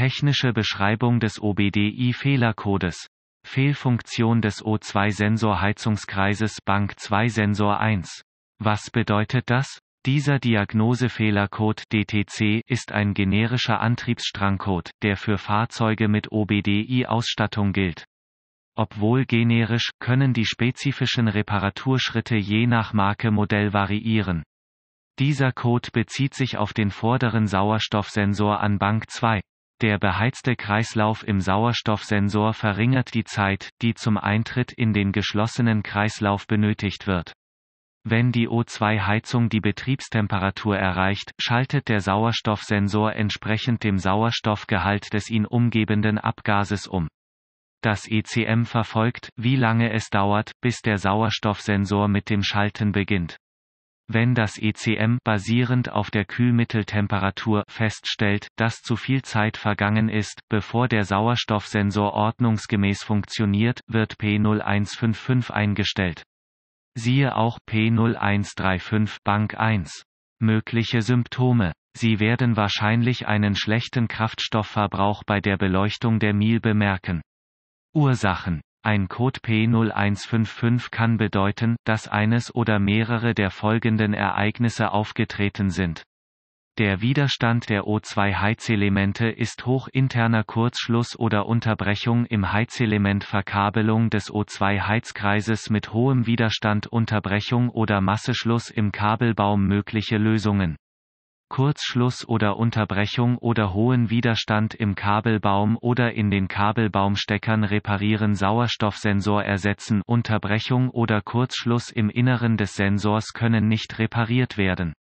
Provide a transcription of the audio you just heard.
Technische Beschreibung des OBDI-Fehlercodes. Fehlfunktion des O2-Sensor-Heizungskreises Bank 2-Sensor 1. Was bedeutet das? Dieser Diagnosefehlercode DTC ist ein generischer Antriebsstrangcode, der für Fahrzeuge mit OBDI-Ausstattung gilt. Obwohl generisch, können die spezifischen Reparaturschritte je nach Marke Modell variieren. Dieser Code bezieht sich auf den vorderen Sauerstoffsensor an Bank 2. Der beheizte Kreislauf im Sauerstoffsensor verringert die Zeit, die zum Eintritt in den geschlossenen Kreislauf benötigt wird. Wenn die O2-Heizung die Betriebstemperatur erreicht, schaltet der Sauerstoffsensor entsprechend dem Sauerstoffgehalt des ihn umgebenden Abgases um. Das ECM verfolgt, wie lange es dauert, bis der Sauerstoffsensor mit dem Schalten beginnt. Wenn das ECM basierend auf der Kühlmitteltemperatur feststellt, dass zu viel Zeit vergangen ist, bevor der Sauerstoffsensor ordnungsgemäß funktioniert, wird P0155 eingestellt. Siehe auch P0135 Bank 1. Mögliche Symptome. Sie werden wahrscheinlich einen schlechten Kraftstoffverbrauch bei der Beleuchtung der Mil bemerken. Ursachen ein Code P0155 kann bedeuten, dass eines oder mehrere der folgenden Ereignisse aufgetreten sind. Der Widerstand der O2-Heizelemente ist hoch interner Kurzschluss oder Unterbrechung im Heizelement Verkabelung des O2-Heizkreises mit hohem Widerstand Unterbrechung oder Masseschluss im Kabelbaum mögliche Lösungen. Kurzschluss oder Unterbrechung oder hohen Widerstand im Kabelbaum oder in den Kabelbaumsteckern reparieren Sauerstoffsensor ersetzen Unterbrechung oder Kurzschluss im Inneren des Sensors können nicht repariert werden.